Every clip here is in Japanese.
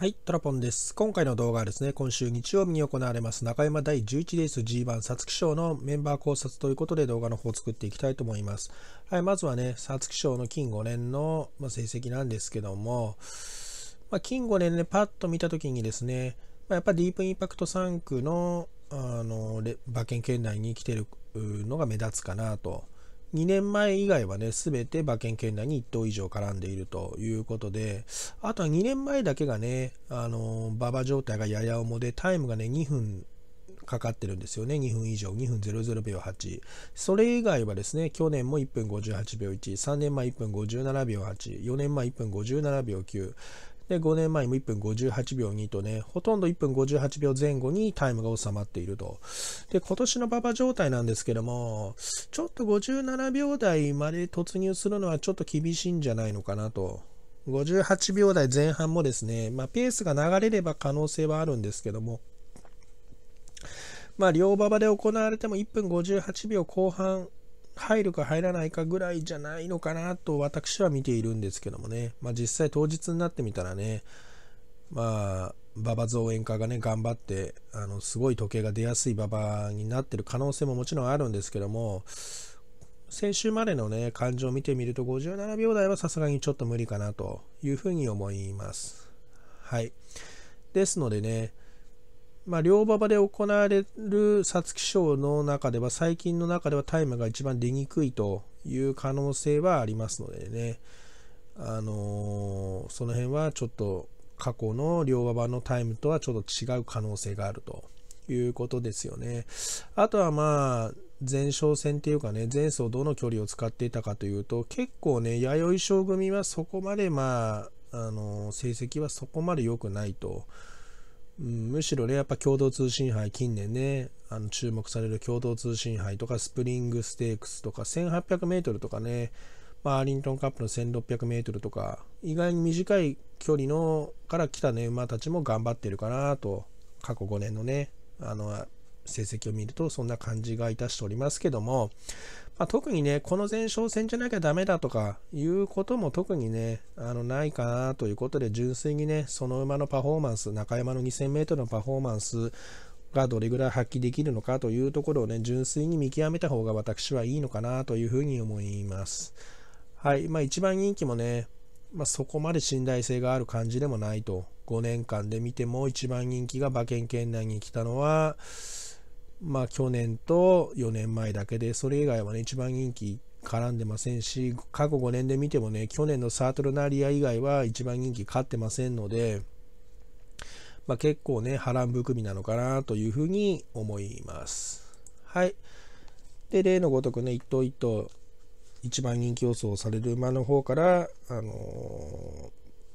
はい、トラポンです。今回の動画はですね、今週日曜日に行われます中山第11レース G1 皐月賞のメンバー考察ということで動画の方を作っていきたいと思います。はい、まずはね、皐月賞の金5年の成績なんですけども、まあ、金5年でパッと見たときにですね、まあ、やっぱディープインパクト3区のあの馬券圏内に来てるのが目立つかなと。2年前以外はね、すべて馬券圏内に1頭以上絡んでいるということで、あとは2年前だけがね、あの、馬場状態がやや重で、タイムがね、2分かかってるんですよね。2分以上、2分00秒8。それ以外はですね、去年も1分58秒1、3年前1分57秒8、4年前1分57秒9、で5年前も1分58秒2とねほとんど1分58秒前後にタイムが収まっているとで今年の馬場状態なんですけどもちょっと57秒台まで突入するのはちょっと厳しいんじゃないのかなと58秒台前半もですね、まあ、ペースが流れれば可能性はあるんですけどもまあ、両馬場で行われても1分58秒後半入るか入らないかぐらいじゃないのかなと私は見ているんですけどもね、まあ、実際当日になってみたらね、まあ、馬場造園家がね、頑張って、あのすごい時計が出やすい馬場になってる可能性ももちろんあるんですけども、先週までのね、感情を見てみると、57秒台はさすがにちょっと無理かなというふうに思います。はい。ですのでね、まあ、両馬場で行われる皐月賞の中では最近の中ではタイムが一番出にくいという可能性はありますのでね、あのー、その辺はちょっと過去の両馬場のタイムとはちょっと違う可能性があるということですよね。あとはまあ前哨戦っていうかね前走どの距離を使っていたかというと結構ね弥生将組はそこまでまあ、あのー、成績はそこまで良くないと。うん、むしろね、やっぱ共同通信杯、近年ね、あの注目される共同通信杯とか、スプリングステークスとか、1800メートルとかね、まあ、アーリントンカップの1600メートルとか、意外に短い距離のから来たね、馬たちも頑張ってるかなと、過去5年のね、あの、成績を見るとそんな感じがいたしておりますけども、まあ、特にね、この前哨戦じゃなきゃダメだとかいうことも特にね、あのないかなということで、純粋にね、その馬のパフォーマンス、中山の 2000m のパフォーマンスがどれぐらい発揮できるのかというところをね、純粋に見極めた方が私はいいのかなというふうに思います。はい、まあ一番人気もね、まあ、そこまで信頼性がある感じでもないと5年間で見ても一番人気が馬券圏内に来たのはまあ、去年と4年前だけで、それ以外はね、一番人気絡んでませんし、過去5年で見てもね、去年のサートルナリア以外は一番人気勝ってませんので、まあ、結構ね、波乱含みなのかなというふうに思います。はい。で、例のごとくね、一頭一頭、一番人気予想される馬の方から、あのー、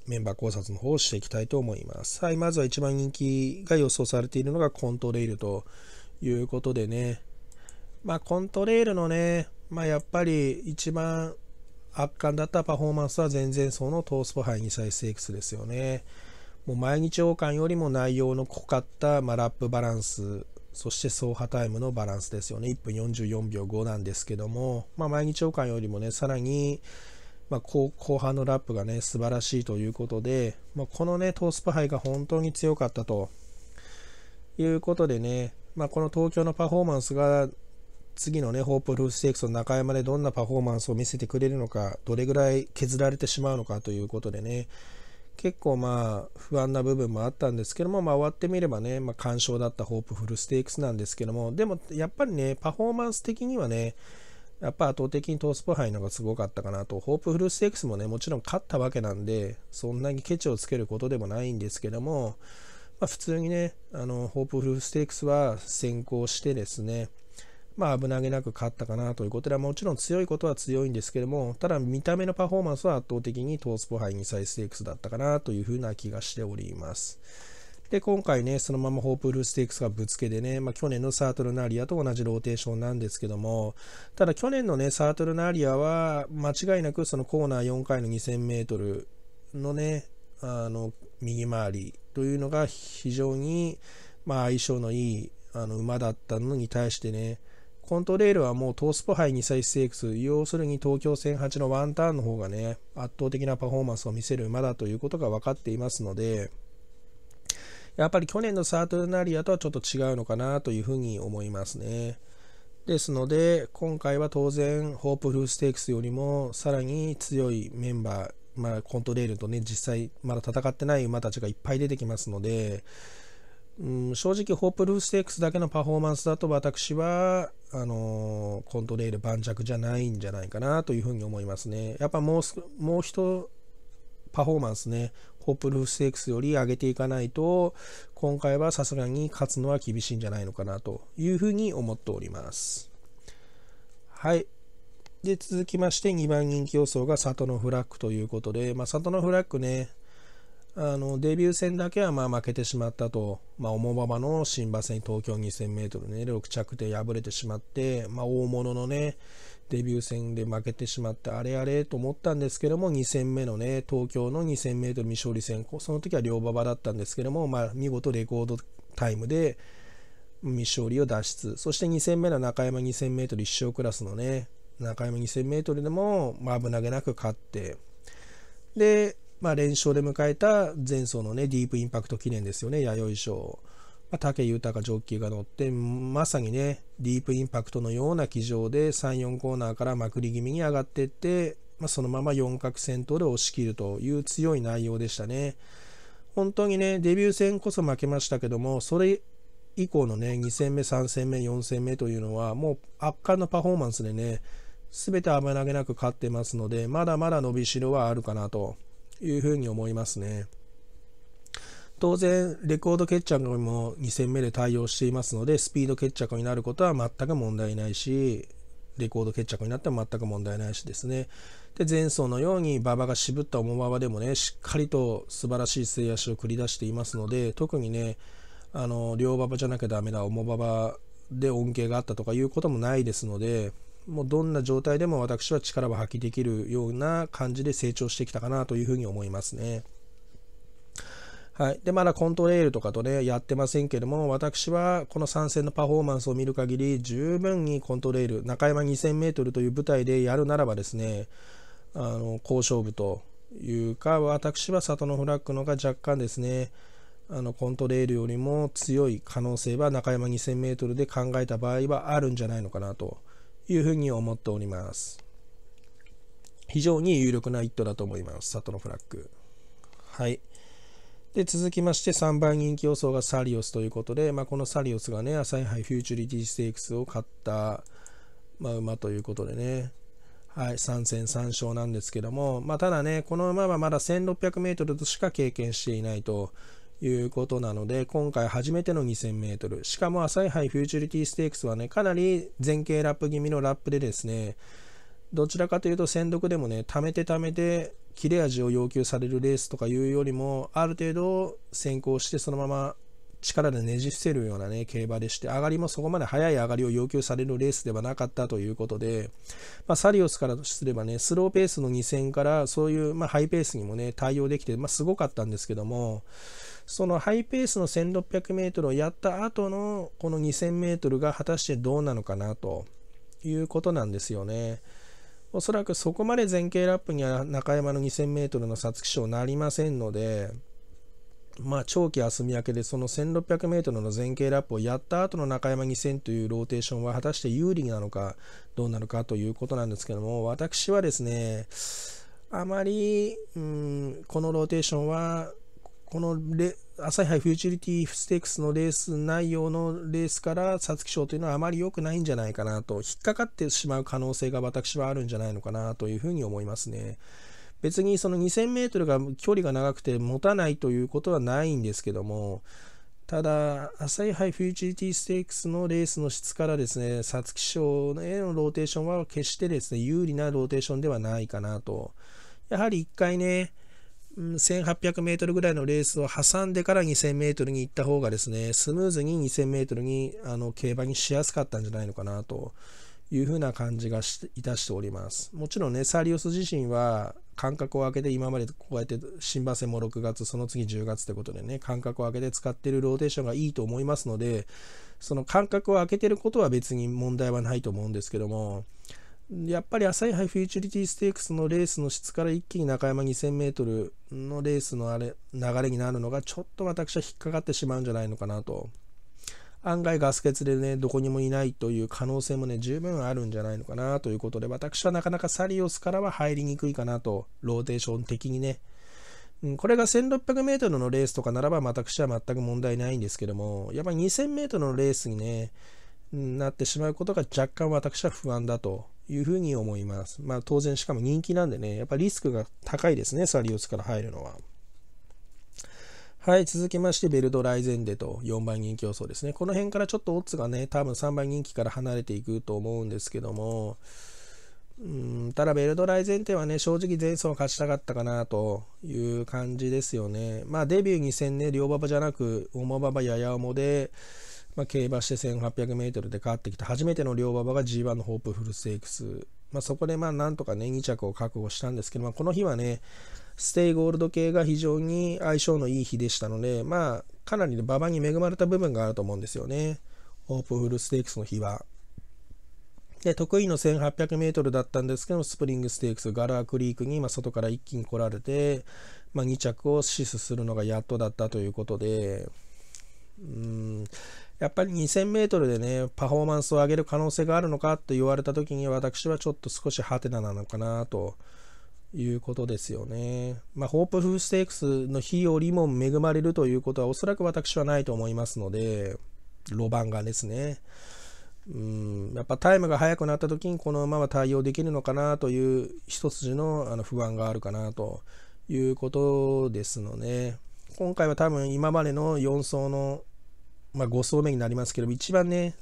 メンバー考察の方をしていきたいと思います。はい、まずは一番人気が予想されているのがコントレイルということでね、まあ、コントレールのね、まあ、やっぱり一番圧巻だったパフォーマンスは全然そのトースポ杯2イス X ですよね。もう毎日王冠よりも内容の濃かった、まあ、ラップバランス、そして走破タイムのバランスですよね。1分44秒5なんですけども、まあ、毎日王冠よりもね、さらに、まあ、後半のラップがね、素晴らしいということで、まあ、このね、トースハ杯が本当に強かったということでね、まあ、この東京のパフォーマンスが次のね、ホープルーステークスの中山でどんなパフォーマンスを見せてくれるのか、どれぐらい削られてしまうのかということでね、結構まあ不安な部分もあったんですけども、まあ、終わってみればね、まあ、完勝だったホープフルステークスなんですけども、でもやっぱりね、パフォーマンス的にはね、やっぱ圧倒的にトースポ杯の方がすごかったかなと、ホープフルステークスもね、もちろん勝ったわけなんで、そんなにケチをつけることでもないんですけども、まあ、普通にね、あの、ホープフルステークスは先行してですね、まあ、危なげなく勝ったかなということで、もちろん強いことは強いんですけども、ただ見た目のパフォーマンスは圧倒的にトースポ杯2歳ステークスだったかなというふうな気がしております。で、今回ね、そのままホープフルステークスがぶつけでね、まあ、去年のサートルナーリアと同じローテーションなんですけども、ただ去年のね、サートルナーリアは、間違いなくそのコーナー4回の2000メートルのね、あの、右回りというのが非常に、まあ、相性のいいあの馬だったのに対してね、コントレールはもうトースポ杯2歳ステークス、要するに東京戦8のワンターンの方がね、圧倒的なパフォーマンスを見せる馬だということが分かっていますので、やっぱり去年のサートルナリアとはちょっと違うのかなというふうに思いますね。ですので、今回は当然、ホープフルステークスよりもさらに強いメンバー、まあ、コントレールとね、実際まだ戦ってない馬たちがいっぱい出てきますので、うん、正直、ホープルーステークスだけのパフォーマンスだと私は、あのー、コントレール盤石じゃないんじゃないかなというふうに思いますね。やっぱもうもう一パフォーマンスね、ホープルーステークスより上げていかないと、今回はさすがに勝つのは厳しいんじゃないのかなというふうに思っております。はい。で、続きまして2番人気予想が里のフラッグということで、まあ、里のフラッグね、あのデビュー戦だけはまあ負けてしまったと、まあ、重馬場の新馬戦東京 2000m ね、6着で敗れてしまって、まあ、大物のね、デビュー戦で負けてしまって、あれあれと思ったんですけども、2戦目のね、東京の 2000m 未勝利戦、その時は両馬場だったんですけども、まあ、見事レコードタイムで未勝利を脱出、そして2戦目の中山 2000m 1勝クラスのね、中山 2000m でも、まあ、危なげなく勝ってで、まあ、連勝で迎えた前走のねディープインパクト記念ですよね弥生賞、まあ、武豊ジョッキーが乗ってまさにねディープインパクトのような騎乗で34コーナーからまくり気味に上がっていって、まあ、そのまま四角戦闘で押し切るという強い内容でしたね。本当にね、デビュー戦こそ負けましたけども、それ以降のね、2戦目、3戦目、4戦目というのは、もう圧巻のパフォーマンスでね、全て危なげなく勝ってますので、まだまだ伸びしろはあるかなというふうに思いますね。当然、レコード決着も2戦目で対応していますので、スピード決着になることは全く問題ないし、レコード決着になっても全く問題ないしですね。で、前走のように馬場が渋った重馬場でもね、しっかりと素晴らしい末脚を繰り出していますので、特にね、あの、両馬場じゃなきゃダメだ、重馬場で恩恵があったとかいうこともないですので、もうどんな状態でも私は力を発揮できるような感じで成長してきたかなというふうに思いますね。はい。で、まだコントレールとかとね、やってませんけども、私はこの参戦のパフォーマンスを見る限り、十分にコントレール、中山2000メートルという舞台でやるならばですね、あの、好勝負というか、私は里のフラッグのが若干ですね、あのコントレールよりも強い可能性は中山2 0 0 0メートルで考えた場合はあるんじゃないのかなというふうに思っております。非常に有力な一頭だと思います、里のフラッグ。はい。で続きまして3番人気予想がサリオスということで、まあ、このサリオスがね、朝日イフューチュリティステークスを勝った、まあ、馬ということでね、はい、3戦3勝なんですけども、まあ、ただね、この馬はまだ1600メートルとしか経験していないということなので、今回初めての 2000m、しかも浅いハイフューチュリティステークスはね、かなり前傾ラップ気味のラップでですね、どちらかというと戦力でもね、貯めて貯めて、切れ味を要求されるレースとかいうよりも、ある程度先行してそのまま力でねじ伏せるようなね、競馬でして、上がりもそこまで速い上がりを要求されるレースではなかったということで、まあ、サリオスからすればね、スローペースの2戦から、そういう、まあ、ハイペースにもね、対応できて、まあ、すごかったんですけども、そのハイペースの 1600m をやった後のこの 2000m が果たしてどうなのかなということなんですよね。おそらくそこまで前傾ラップには中山の 2000m の皐月賞なりませんので、まあ、長期休み明けでその 1600m の前傾ラップをやった後の中山2000というローテーションは果たして有利なのかどうなのかということなんですけども私はですねあまり、うん、このローテーションはこのレ朝日杯フューチュリティステークスのレース内容のレースから皐月賞というのはあまり良くないんじゃないかなと引っかかってしまう可能性が私はあるんじゃないのかなというふうに思いますね。別にその 2000m が距離が長くて持たないということはないんですけどもただ朝日杯フューチュリティステークスのレースの質からですね皐月賞へのローテーションは決してですね有利なローテーションではないかなとやはり1回ね1800メートルぐらいのレースを挟んでから2000メートルに行った方がですね、スムーズに2000メートルにあの競馬にしやすかったんじゃないのかなというふうな感じがいたしております。もちろんね、サリオス自身は間隔を空けて今までこうやって新馬戦も6月、その次10月ってことでね、間隔を空けて使ってるローテーションがいいと思いますので、その間隔を空けてることは別に問題はないと思うんですけども、やっぱり朝日杯フューチュリティステークスのレースの質から一気に中山 2000m のレースのあれ流れになるのがちょっと私は引っかかってしまうんじゃないのかなと案外ガス欠でねどこにもいないという可能性もね十分あるんじゃないのかなということで私はなかなかサリオスからは入りにくいかなとローテーション的にねこれが 1600m のレースとかならば私は全く問題ないんですけどもやっぱり 2000m のレースにねなってしまうことが若干私は不安だというふうに思います。まあ当然しかも人気なんでね、やっぱリスクが高いですね、サリオスから入るのは。はい、続きまして、ベルドライゼンデと4番人気予想ですね。この辺からちょっとオッズがね、多分3番人気から離れていくと思うんですけども、うんただ、ベルドライゼンテはね、正直前走勝ちたかったかなという感じですよね。まあ、デビュー2戦ね、両馬場じゃなく、重馬場やや重で、まあ、競馬して 1800m で勝ってきた初めての両馬場が G1 のホープフルステークス、まあ、そこでまあなんとかね2着を確保したんですけど、まあ、この日はねステイゴールド系が非常に相性のいい日でしたので、まあ、かなり、ね、馬場に恵まれた部分があると思うんですよねホープフルステークスの日は。で得意の 1800m だったんですけどスプリングステークスガラークリークに、ま外から一気に来られて、ま2着を死守するのがやっとだったということでうんやっぱり 2000m でね、パフォーマンスを上げる可能性があるのかと言われた時に、私はちょっと少しハテナなのかなということですよね。まあ、ホープフーステークスの日よりも恵まれるということは、おそらく私はないと思いますので、路盤がですね。うん、やっぱタイムが速くなった時にこの馬は対応できるのかなという一筋のあの不安があるかなということですので、今回は多分今までの4走のまあ、5層目になりますけど一番ね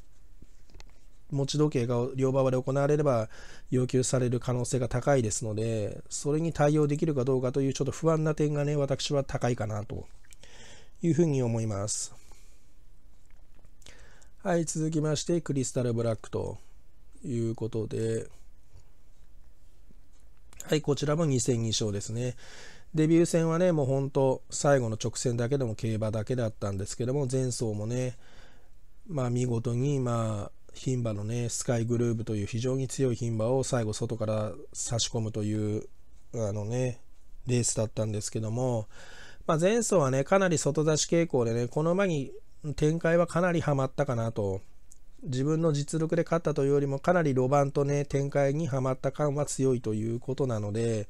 持ち時計が両馬場で行われれば要求される可能性が高いですのでそれに対応できるかどうかというちょっと不安な点がね私は高いかなというふうに思いますはい続きましてクリスタルブラックということではいこちらも2戦2勝ですねデビュー戦はね、もう本当、最後の直線だけでも競馬だけだったんですけども、前走もね、まあ見事に、まあ、牝馬のね、スカイグルーブという非常に強い牝馬を最後外から差し込むという、あのね、レースだったんですけども、まあ、前走はね、かなり外出し傾向でね、この馬に展開はかなりハマったかなと。自分の実力で勝ったというよりもかなり路盤とね展開にはまった感は強いということなので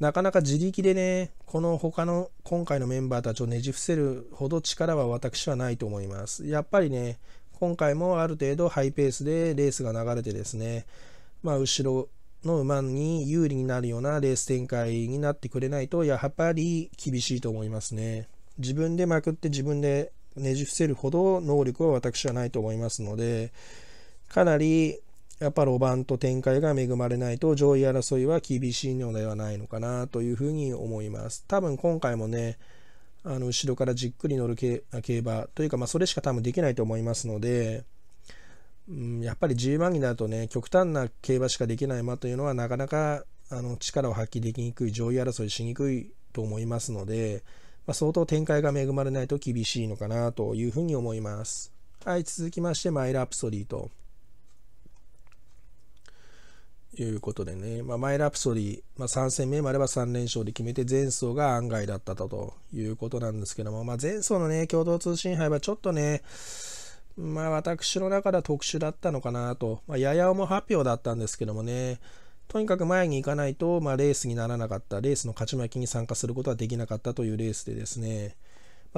なかなか自力でね、この他の今回のメンバーたちをねじ伏せるほど力は私はないと思います。やっぱりね、今回もある程度ハイペースでレースが流れてですね、まあ、後ろの馬に有利になるようなレース展開になってくれないと、やっぱり厳しいと思いますね。自分でまくって自分でねじ伏せるほど能力は私はないと思いますので、かなりやっぱ路盤と展開が恵まれないと上位争いは厳しいのではないのかなというふうに思います。多分今回もね、あの後ろからじっくり乗る競馬というか、まあ、それしか多分できないと思いますので、うん、やっぱり G1 になるとね、極端な競馬しかできない馬というのはなかなかあの力を発揮できにくい、上位争いしにくいと思いますので、まあ、相当展開が恵まれないと厳しいのかなというふうに思います。はい、続きまして、マイラプソディと。いうことでね、まあ、マイラプソディ、まあ、3戦目もあれば3連勝で決めて前走が案外だったということなんですけども、まあ、前走のね共同通信杯はちょっとねまあ私の中では特殊だったのかなと、まあ、やや重発表だったんですけどもねとにかく前に行かないと、まあ、レースにならなかったレースの勝ち負けに参加することはできなかったというレースでですね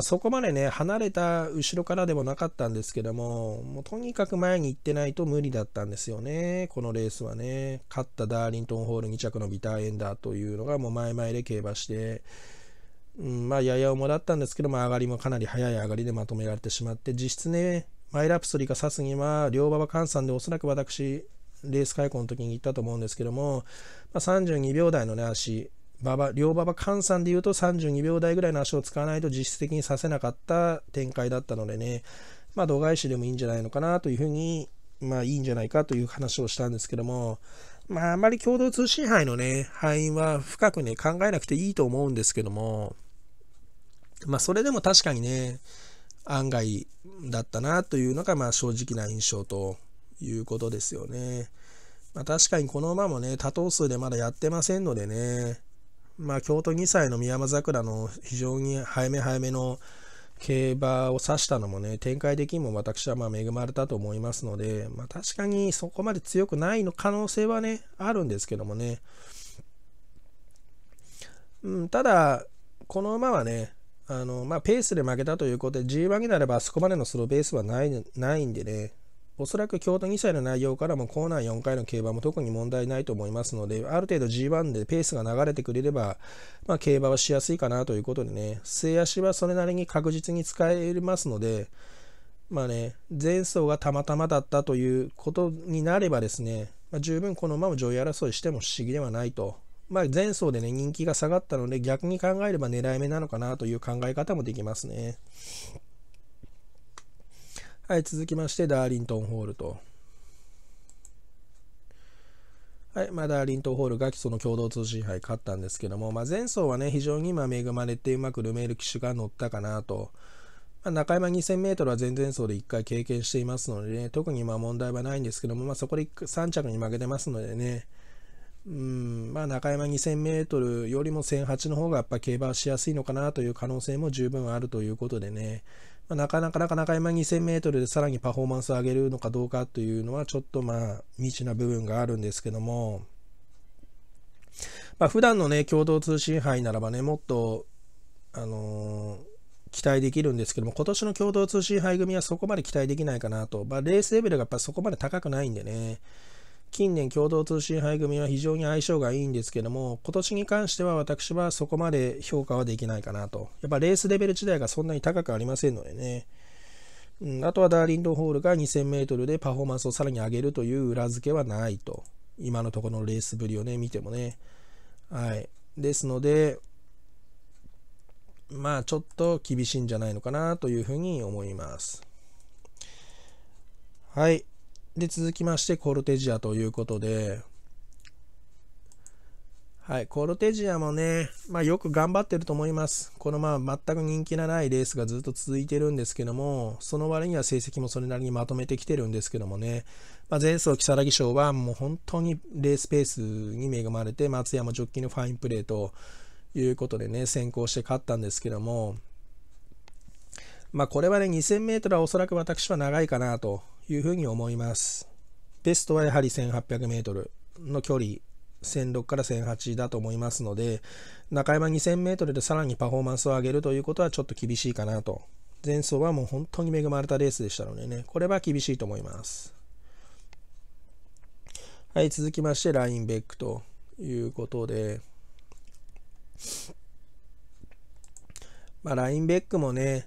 まそこまでね、離れた後ろからでもなかったんですけども、もうとにかく前に行ってないと無理だったんですよね、このレースはね。勝ったダーリントンホール2着のビターエンダーというのが、もう前々で競馬して、うん、まあ、やや重だったんですけど、も、上がりもかなり早い上がりでまとめられてしまって、実質ね、マイラプソリィかサすには、両馬場換算でおそらく私、レース開口の時に行ったと思うんですけども、まあ、32秒台のね、足、馬場、両馬場換算で言うと32秒台ぐらいの足を使わないと実質的にさせなかった展開だったのでね、まあ度外視でもいいんじゃないのかなというふうに、まあいいんじゃないかという話をしたんですけども、まああまり共同通信杯のね、敗因は深くね、考えなくていいと思うんですけども、まあそれでも確かにね、案外だったなというのがまあ正直な印象ということですよね。まあ、確かにこの馬もね、多頭数でまだやってませんのでね、まあ、京都2歳の美山桜の非常に早め早めの競馬を指したのもね、展開的にも私はま恵まれたと思いますので、まあ、確かにそこまで強くないの可能性はね、あるんですけどもね。うん、ただ、この馬はね、あのまあ、ペースで負けたということで、G1 になればあそこまでのスローベースはないないんでね、おそらく京都2歳の内容からもコーナー4回の競馬も特に問題ないと思いますので、ある程度 G1 でペースが流れてくれれば、まあ、競馬はしやすいかなということでね、末足はそれなりに確実に使えますので、まあね、前走がたまたまだったということになればですね、まあ、十分このまま上位争いしても不思議ではないと。まあ、前走でね、人気が下がったので、逆に考えれば狙い目なのかなという考え方もできますね。はい、続きまして、ダーリントンホールと。はい、まあ、ダーリントンホールが基礎の共同通信杯勝ったんですけども、まあ、前走はね、非常にま恵まれてうまくルメール騎手が乗ったかなと。まあ、中山 2000m は前々走で1回経験していますのでね、特にま問題はないんですけども、まあ、そこで3着に負けてますのでね、うんまあ、中山 2000m よりも1008の方がやっぱ競馬しやすいのかなという可能性も十分あるということでね、まあ、なかなかなかなか今 2000m でさらにパフォーマンスを上げるのかどうかというのはちょっとまあ未知な部分があるんですけども、まあ、普段のね共同通信杯ならばねもっとあのー期待できるんですけども、今年の共同通信杯組はそこまで期待できないかなと。まあ、レースレベルがやっぱそこまで高くないんでね。近年共同通信杯組は非常に相性がいいんですけども今年に関しては私はそこまで評価はできないかなとやっぱレースレベル自体がそんなに高くありませんのでね、うん、あとはダーリンドーホールが 2000m でパフォーマンスをさらに上げるという裏付けはないと今のところのレースぶりをね見てもねはいですのでまあちょっと厳しいんじゃないのかなというふうに思いますはいで、続きまして、コルテジアということで、はい、コルテジアもね、まあ、よく頑張ってると思います。このまま全く人気のないレースがずっと続いてるんですけども、その割には成績もそれなりにまとめてきてるんですけどもね、まあ、前走更木賞はもう本当にレースペースに恵まれて、松山ジョッキーのファインプレーということでね、先行して勝ったんですけども、まあ、これはね、2000 m はおそらく私は長いかなというふうに思います。ベストはやはり 1800m の距離1006から1008だと思いますので中山 2000m でさらにパフォーマンスを上げるということはちょっと厳しいかなと前走はもう本当に恵まれたレースでしたのでねこれは厳しいと思いますはい続きましてラインベックということでまあラインベックもね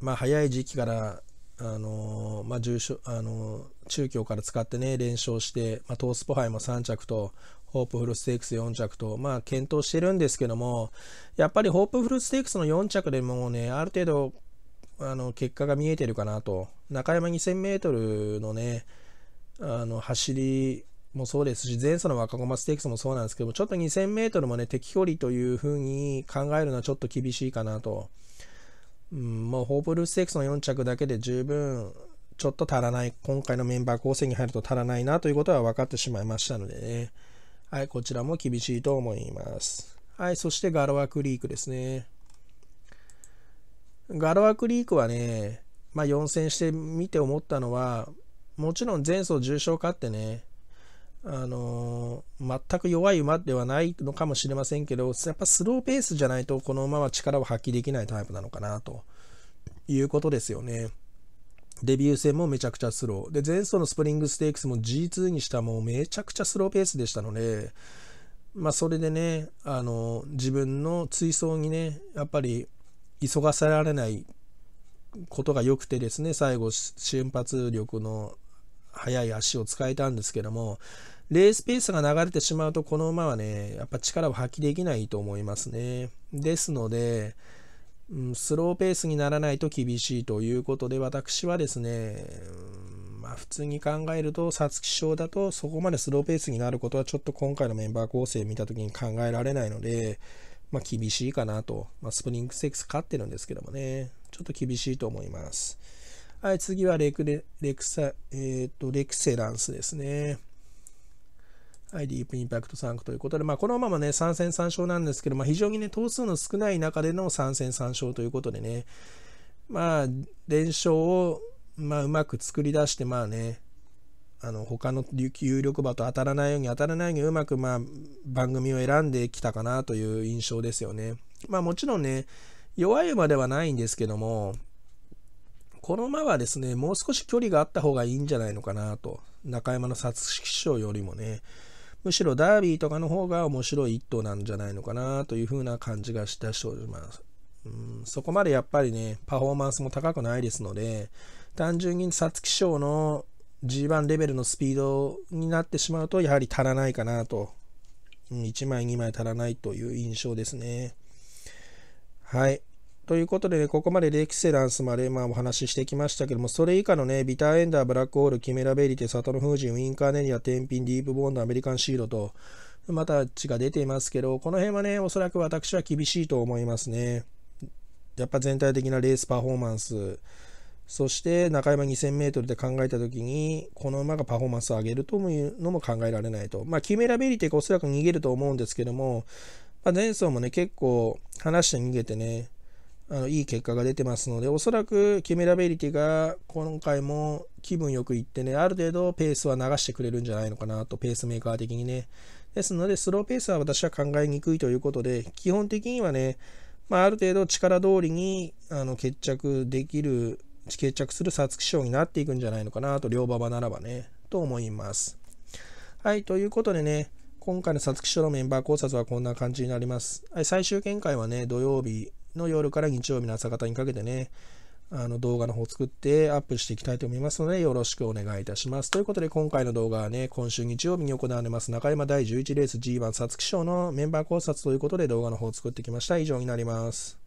まあ早い時期からあのまあ、重症あの中京から使ってね連勝して、まあ、トースポ杯も3着とホープフルステークス4着と、まあ、検討してるんですけどもやっぱりホープフルステークスの4着でもねある程度あの結果が見えてるかなと中山 2000m のねあの走りもそうですし前走の若駒ステークスもそうなんですけどもちょっと 2000m もね適距離というふうに考えるのはちょっと厳しいかなと。うん、もうホープルースの4着だけで十分ちょっと足らない、今回のメンバー構成に入ると足らないなということは分かってしまいましたのでね。はい、こちらも厳しいと思います。はい、そしてガロアクリークですね。ガロアクリークはね、まあ、4戦してみて思ったのは、もちろん前走重賞勝ってね、あのー、全く弱い馬ではないのかもしれませんけど、やっぱスローペースじゃないと、この馬は力を発揮できないタイプなのかなということですよね。デビュー戦もめちゃくちゃスロー。で、前走のスプリングステークスも G2 にしたもうめちゃくちゃスローペースでしたので、まあ、それでね、あのー、自分の追走にね、やっぱり急がせられないことが良くてですね、最後、瞬発力の速い足を使えたんですけども、レースペースが流れてしまうと、この馬はね、やっぱ力を発揮できないと思いますね。ですので、うん、スローペースにならないと厳しいということで、私はですね、うん、まあ、普通に考えると、皐月賞だと、そこまでスローペースになることは、ちょっと今回のメンバー構成見たときに考えられないので、まあ、厳しいかなと。まあ、スプリングセックス勝ってるんですけどもね、ちょっと厳しいと思います。はい、次はレクレレクサ、えっ、ー、と、レクセランスですね。はい、ディープインパクト3区ということで、まあ、このままね、3戦3勝なんですけど、まあ、非常にね、頭数の少ない中での3戦3勝ということでね、まあ、連勝を、まあ、うまく作り出して、まあね、あの他の有力馬と当たらないように当たらないようにうまくまあ番組を選んできたかなという印象ですよね。まあもちろんね弱い馬ではないんですけどもこの馬はですねもう少し距離があった方がいいんじゃないのかなと中山の皐月賞よりもね。むしろダービーとかの方が面白い一頭なんじゃないのかなというふうな感じがしたしてます。うん、そこまでやっぱりね、パフォーマンスも高くないですので、単純に皐月賞の G1 レベルのスピードになってしまうと、やはり足らないかなと。1枚2枚足らないという印象ですね。はい。ということでね、ここまでレキセランスまで、まあ、お話ししてきましたけども、それ以下のね、ビターエンダー、ブラックホール、キメラベリテ、サトノフージン、ウィンカーネリア、テンピン、ディープボンド、アメリカンシードと、また血が出ていますけど、この辺はね、おそらく私は厳しいと思いますね。やっぱ全体的なレースパフォーマンス、そして中山 2000m で考えたときに、この馬がパフォーマンスを上げるというのも考えられないと。まあ、キメラベリテがおそらく逃げると思うんですけども、まあ、前走もね、結構離して逃げてね、あのいい結果が出てますので、おそらくキメラベリティが今回も気分よくいってね、ある程度ペースは流してくれるんじゃないのかなと、ペースメーカー的にね。ですので、スローペースは私は考えにくいということで、基本的にはね、まあ、ある程度力通りにあの決着できる、決着する皐月賞になっていくんじゃないのかなと、両馬場ならばね、と思います。はい、ということでね、今回の皐月賞のメンバー考察はこんな感じになります。はい、最終見解はね、土曜日の夜から日曜日の朝方にかけてね、あの動画の方作ってアップしていきたいと思いますので、よろしくお願いいたします。ということで、今回の動画はね、今週日曜日に行われます中山第11レース G1 皐月賞のメンバー考察ということで動画の方を作ってきました。以上になります。